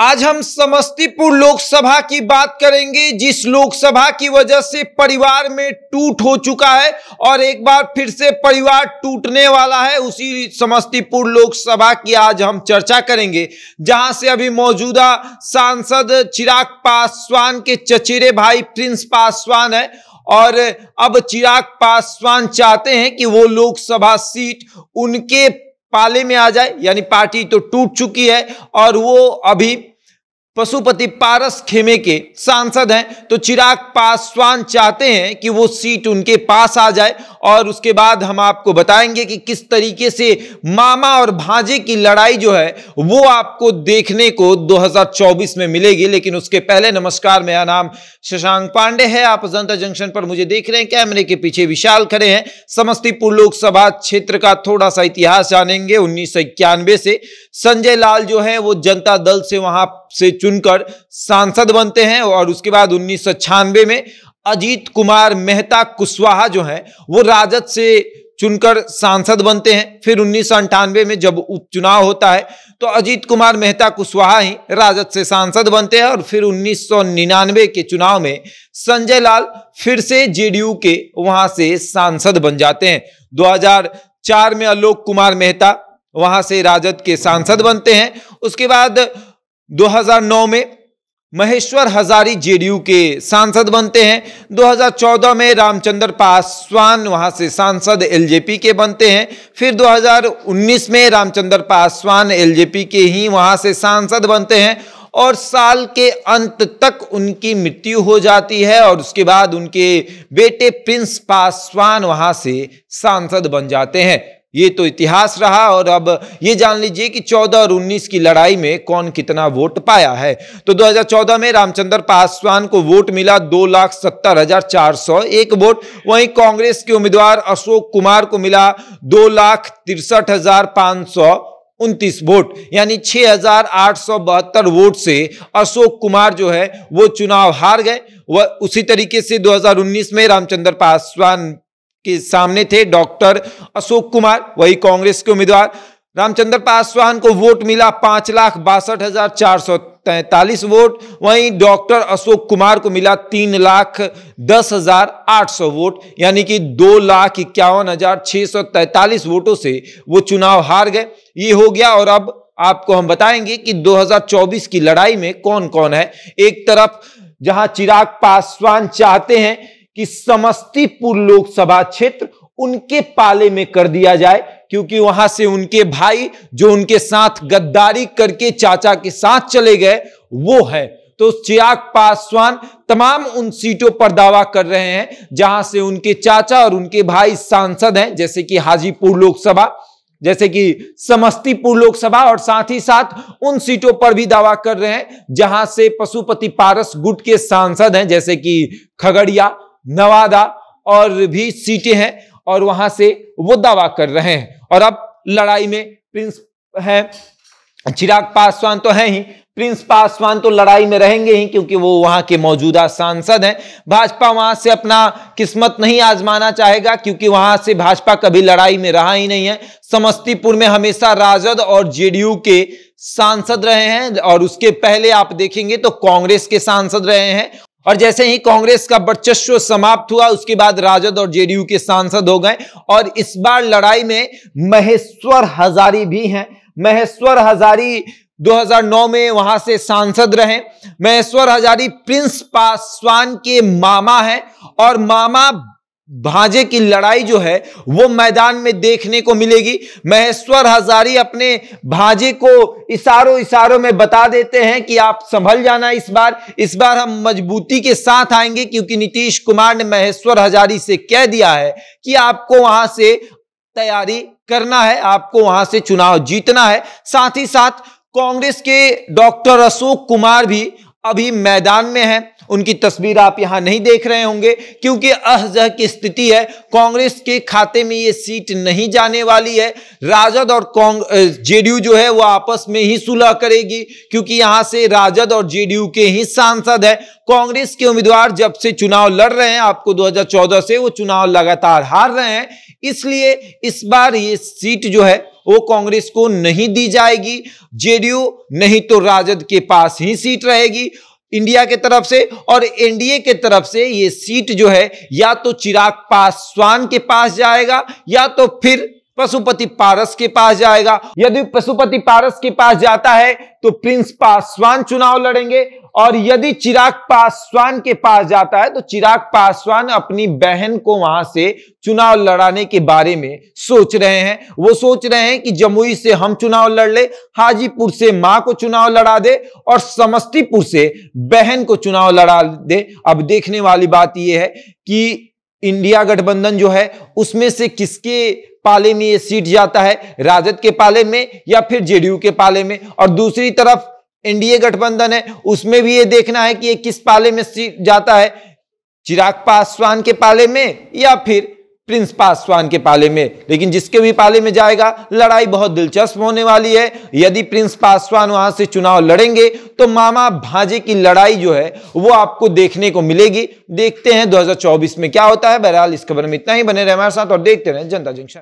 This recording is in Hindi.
आज हम समस्तीपुर लोकसभा की बात करेंगे जिस लोकसभा की वजह से परिवार में टूट हो चुका है और एक बार फिर से परिवार टूटने वाला है उसी समस्तीपुर लोकसभा की आज हम चर्चा करेंगे जहां से अभी मौजूदा सांसद चिराग पासवान के चचेरे भाई प्रिंस पासवान है और अब चिराग पासवान चाहते हैं कि वो लोकसभा सीट उनके पाले में आ जाए यानी पार्टी तो टूट चुकी है और वो अभी पशुपति पारस खेमे के सांसद हैं तो चिराग पासवान चाहते हैं कि वो सीट उनके पास आ जाए और उसके बाद हम आपको बताएंगे कि किस तरीके से मामा और भांजे की लड़ाई जो है वो आपको देखने को 2024 में मिलेगी लेकिन उसके पहले नमस्कार मेरा नाम शशांक पांडे है आप जनता जंक्शन पर मुझे देख रहे हैं कैमरे के पीछे विशाल खड़े हैं समस्तीपुर लोकसभा क्षेत्र का थोड़ा सा इतिहास जानेंगे उन्नीस से संजय लाल जो है वो जनता दल से वहां से चुन चुनकर सांसद बनते हैं और उसके बाद उन्नीस में अजीत कुमार मेहता कुशवाहा जो हैं वो राजद से चुनकर सांसद बनते हैं फिर उन्नीस में जब उपचुनाव होता है तो अजीत कुमार मेहता कुशवाहा ही राजद से सांसद बनते हैं और फिर उन्नीस के चुनाव में संजय लाल फिर से जेडीयू के वहां से सांसद बन जाते हैं 2004 में आलोक कुमार मेहता वहां से राजद के सांसद बनते हैं उसके बाद 2009 में महेश्वर हजारी जेडीयू के सांसद बनते हैं 2014 में रामचंद्र पासवान वहां से सांसद एलजेपी के बनते हैं फिर 2019 में रामचंद्र पासवान एलजेपी के ही वहां से सांसद बनते हैं और साल के अंत तक उनकी मृत्यु हो जाती है और उसके बाद उनके बेटे प्रिंस पासवान वहां से सांसद बन जाते हैं ये तो इतिहास रहा और अब ये जान लीजिए कि 14 और 19 की लड़ाई में कौन कितना वोट पाया है तो 2014 में रामचंद्र पासवान को वोट मिला दो लाख सत्तर हजार चार सौ एक वोट वहीं कांग्रेस के उम्मीदवार अशोक कुमार को मिला दो लाख तिरसठ हजार पांच सौ उनतीस वोट यानी हजार आठ सौ बहत्तर वोट से अशोक कुमार जो है वो चुनाव हार गए वह उसी तरीके से 2019 में रामचंद्र पासवान के सामने थे डॉक्टर अशोक कुमार वही कांग्रेस के उम्मीदवार रामचंद्र पासवान को वोट मिला पांच लाख बासठ हजार चार सौ तैतालीस वोट वहीं डॉक्टर अशोक कुमार को मिला तीन लाख दस हजार आठ सौ वोट यानी कि दो लाख इक्यावन हजार छह सौ तैतालीस वोटों से वो चुनाव हार गए ये हो गया और अब आपको हम बताएंगे कि 2024 की लड़ाई में कौन कौन है एक तरफ जहां चिराग पासवान चाहते हैं कि समस्तीपुर लोकसभा क्षेत्र उनके पाले में कर दिया जाए क्योंकि वहां से उनके भाई जो उनके साथ गद्दारी करके चाचा के साथ चले गए वो है तो चिराग पासवान तमाम उन सीटों पर दावा कर रहे हैं जहां से उनके चाचा और उनके भाई सांसद हैं जैसे कि हाजीपुर लोकसभा जैसे कि समस्तीपुर लोकसभा और साथ ही साथ उन सीटों पर भी दावा कर रहे हैं जहां से पशुपति पारस गुट के सांसद हैं जैसे कि खगड़िया नवादा और भी सीटें हैं और वहां से वो दावा कर रहे हैं और अब लड़ाई में प्रिंस है चिराग पासवान तो है ही प्रिंस पासवान तो लड़ाई में रहेंगे ही क्योंकि वो वहां के मौजूदा सांसद हैं भाजपा वहां से अपना किस्मत नहीं आजमाना चाहेगा क्योंकि वहां से भाजपा कभी लड़ाई में रहा ही नहीं है समस्तीपुर में हमेशा राजद और जेडीयू के सांसद रहे हैं और उसके पहले आप देखेंगे तो कांग्रेस के सांसद रहे हैं और जैसे ही कांग्रेस का वर्चस्व समाप्त हुआ उसके बाद राजद और जेडीयू के सांसद हो गए और इस बार लड़ाई में महेश्वर हजारी भी हैं महेश्वर हजारी 2009 में वहां से सांसद रहे महेश्वर हजारी प्रिंस पासवान के मामा हैं और मामा भांजे की लड़ाई जो है वो मैदान में देखने को मिलेगी महेश्वर हजारी अपने भांजे को इशारों इशारों में बता देते हैं कि आप संभल जाना इस बार इस बार हम मजबूती के साथ आएंगे क्योंकि नीतीश कुमार ने महेश्वर हजारी से कह दिया है कि आपको वहां से तैयारी करना है आपको वहां से चुनाव जीतना है साथ ही साथ कांग्रेस के डॉक्टर अशोक कुमार भी अभी मैदान में है उनकी तस्वीर आप यहां नहीं देख रहे होंगे क्योंकि अहजह की स्थिति है कांग्रेस के खाते में ये सीट नहीं जाने वाली है राजद और जेडीयू जो है वो आपस में ही सुलह करेगी क्योंकि यहां से राजद और जेडीयू के ही सांसद है कांग्रेस के उम्मीदवार जब से चुनाव लड़ रहे हैं आपको 2014 से वो चुनाव लगातार हार रहे हैं इसलिए इस बार ये सीट जो है वो कांग्रेस को नहीं दी जाएगी जेडीयू नहीं तो राजद के पास ही सीट रहेगी इंडिया के तरफ से और एनडीए के तरफ से ये सीट जो है या तो चिराग पासवान के पास जाएगा या तो फिर पशुपति पारस के पास जाएगा यदि पशुपति पारस के पास जाता है तो प्रिंस पासवान चुनाव लड़ेंगे और यदि चिराग पासवान के पास जाता है तो चिराग पासवान अपनी बहन को वहां से चुनाव लड़ाने के बारे में सोच रहे हैं वो सोच रहे हैं कि जमुई से हम चुनाव लड़ ले हाजीपुर से मां को चुनाव लड़ा दे और समस्तीपुर से बहन को चुनाव लड़ा दे अब देखने वाली बात यह है कि इंडिया गठबंधन जो है उसमें से किसके पाले में ये सीट जाता है राजद के पाले में या फिर जेडीयू के पाले में और दूसरी तरफ एनडीए गठबंधन है उसमें भी ये देखना है कि ये किस पाले में जाता है चिराग पासवान के पाले में या फिर प्रिंस पासवान के पाले में लेकिन जिसके भी पाले में जाएगा लड़ाई बहुत दिलचस्प होने वाली है यदि प्रिंस पासवान वहां से चुनाव लड़ेंगे तो मामा भांजे की लड़ाई जो है वो आपको देखने को मिलेगी देखते हैं 2024 में क्या होता है बहरहाल इस खबर में इतना ही बने रहे हमारे साथ और देखते रहे जनता जंक्शन